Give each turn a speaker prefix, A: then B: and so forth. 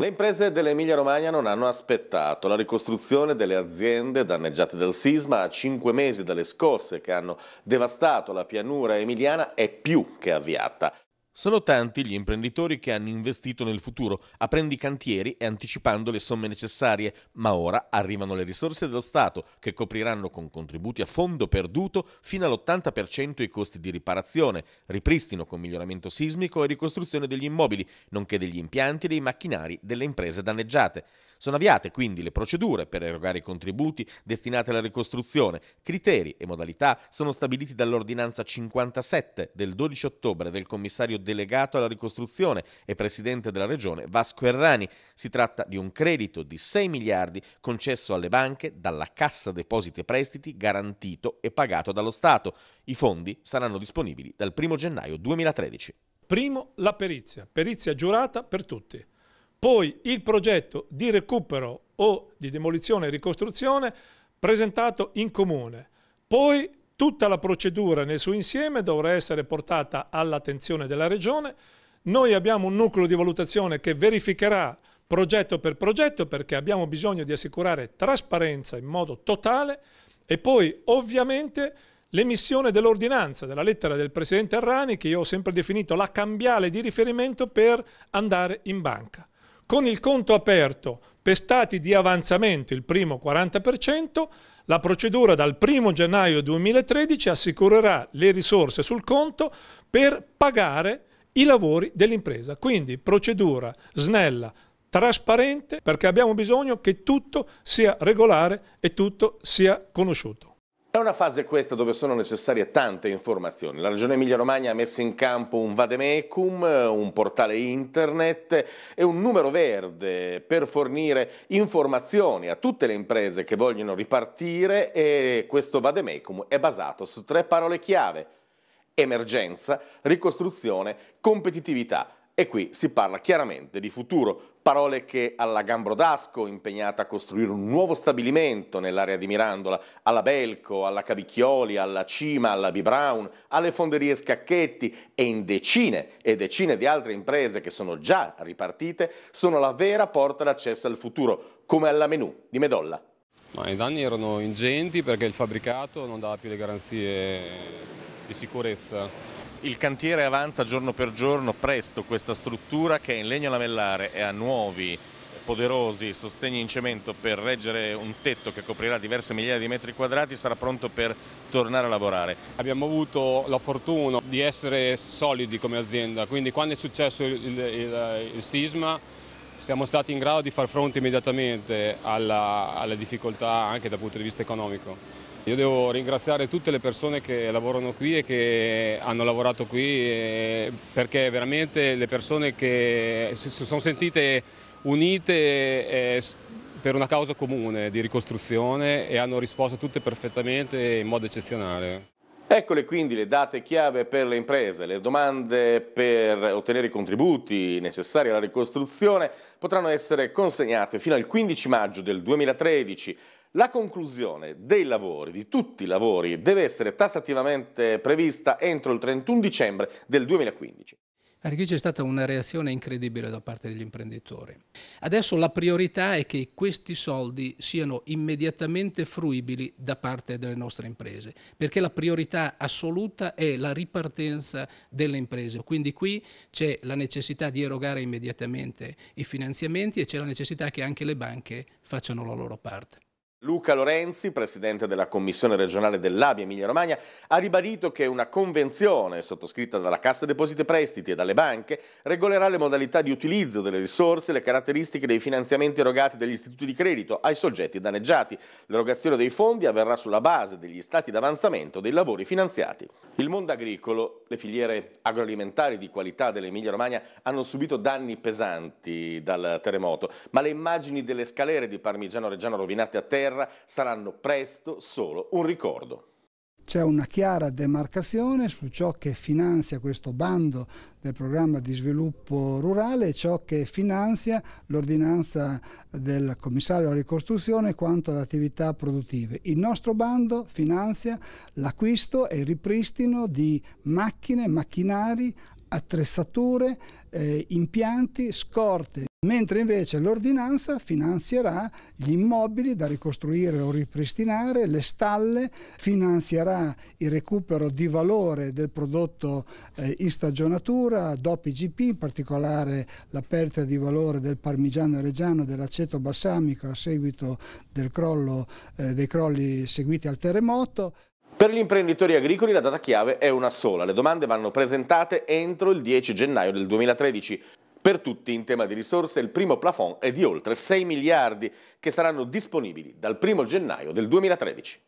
A: Le imprese dell'Emilia Romagna non hanno aspettato. La ricostruzione delle aziende danneggiate dal sisma a cinque mesi dalle scosse che hanno devastato la pianura emiliana è più che avviata. Sono tanti gli imprenditori che hanno investito nel futuro, aprendo i cantieri e anticipando le somme necessarie, ma ora arrivano le risorse dello Stato che copriranno con contributi a fondo perduto fino all'80% i costi di riparazione, ripristino con miglioramento sismico e ricostruzione degli immobili, nonché degli impianti e dei macchinari delle imprese danneggiate. Sono avviate quindi le procedure per erogare i contributi destinati alla ricostruzione. Criteri e modalità sono stabiliti dall'ordinanza 57 del 12 ottobre del commissario De delegato alla ricostruzione e presidente della regione Vasco Errani. Si tratta di un credito di 6 miliardi concesso alle banche dalla Cassa Depositi e Prestiti, garantito e pagato dallo Stato. I fondi saranno disponibili dal 1 gennaio 2013.
B: Primo, la perizia, perizia giurata per tutti. Poi il progetto di recupero o di demolizione e ricostruzione presentato in comune. Poi Tutta la procedura nel suo insieme dovrà essere portata all'attenzione della Regione. Noi abbiamo un nucleo di valutazione che verificherà progetto per progetto perché abbiamo bisogno di assicurare trasparenza in modo totale e poi ovviamente l'emissione dell'ordinanza, della lettera del Presidente Arrani che io ho sempre definito la cambiale di riferimento per andare in banca con il conto aperto per stati di avanzamento, il primo 40%, la procedura dal 1 gennaio 2013 assicurerà le risorse sul conto per pagare i lavori dell'impresa. Quindi procedura snella, trasparente, perché abbiamo bisogno che tutto sia regolare e tutto sia conosciuto.
A: È una fase questa dove sono necessarie tante informazioni. La Regione Emilia-Romagna ha messo in campo un vademecum, un portale internet e un numero verde per fornire informazioni a tutte le imprese che vogliono ripartire e questo vademecum è basato su tre parole chiave. Emergenza, ricostruzione, competitività. E qui si parla chiaramente di futuro, parole che alla Gambrodasco, impegnata a costruire un nuovo stabilimento nell'area di Mirandola, alla Belco, alla Cavicchioli, alla Cima, alla B. Brown, alle fonderie Scacchetti e in decine e decine di altre imprese che sono già ripartite, sono la vera porta d'accesso al futuro, come alla
C: menù di Medolla. Ma I danni erano ingenti perché il fabbricato non dava più le garanzie di sicurezza il cantiere avanza giorno per giorno, presto
A: questa struttura che è in legno lamellare e ha nuovi poderosi sostegni in cemento
C: per reggere un tetto che coprirà diverse migliaia di metri quadrati sarà pronto per tornare a lavorare. Abbiamo avuto la fortuna di essere solidi come azienda, quindi quando è successo il, il, il, il sisma siamo stati in grado di far fronte immediatamente alla, alle difficoltà anche dal punto di vista economico. Io devo ringraziare tutte le persone che lavorano qui e che hanno lavorato qui eh, perché veramente le persone che si sono sentite unite eh, per una causa comune di ricostruzione e hanno risposto tutte perfettamente in modo eccezionale.
A: Eccole quindi le date chiave per le imprese. Le domande per ottenere i contributi necessari alla ricostruzione potranno essere consegnate fino al 15 maggio del 2013. La conclusione dei lavori, di tutti i lavori, deve essere tassativamente prevista entro il 31 dicembre del 2015.
B: Anche qui c'è stata una reazione incredibile da parte degli imprenditori. Adesso la priorità è che questi soldi siano immediatamente fruibili da parte delle nostre imprese, perché la priorità assoluta è la ripartenza delle imprese. Quindi qui c'è la necessità di erogare immediatamente i finanziamenti e c'è la necessità che anche le banche facciano la loro parte.
A: Luca Lorenzi, presidente della Commissione regionale dell'Abia Emilia-Romagna, ha ribadito che una convenzione sottoscritta dalla Cassa Depositi e Prestiti e dalle banche regolerà le modalità di utilizzo delle risorse e le caratteristiche dei finanziamenti erogati dagli istituti di credito ai soggetti danneggiati. L'erogazione dei fondi avverrà sulla base degli stati d'avanzamento dei lavori finanziati. Il mondo agricolo, le filiere agroalimentari di qualità dell'Emilia-Romagna hanno subito danni pesanti dal terremoto, ma le immagini delle scalere di parmigiano reggiano rovinate a terra guerra saranno presto solo un ricordo.
D: C'è una chiara demarcazione su ciò che finanzia questo bando del programma di sviluppo rurale e ciò che finanzia l'ordinanza del commissario alla ricostruzione quanto ad attività produttive. Il nostro bando finanzia l'acquisto e il ripristino di macchine, macchinari, attrezzature, eh, impianti, scorte mentre invece l'ordinanza finanzierà gli immobili da ricostruire o ripristinare, le stalle, finanzierà il recupero di valore del prodotto eh, in stagionatura, dopo IGP, in particolare la perdita di valore del parmigiano reggiano e dell'aceto balsamico a seguito crollo, eh, dei crolli seguiti al terremoto.
A: Per gli imprenditori agricoli la data chiave è una sola, le domande vanno presentate entro il 10 gennaio del 2013. Per tutti in tema di risorse il primo plafond è di oltre 6 miliardi che saranno disponibili dal 1 gennaio del 2013.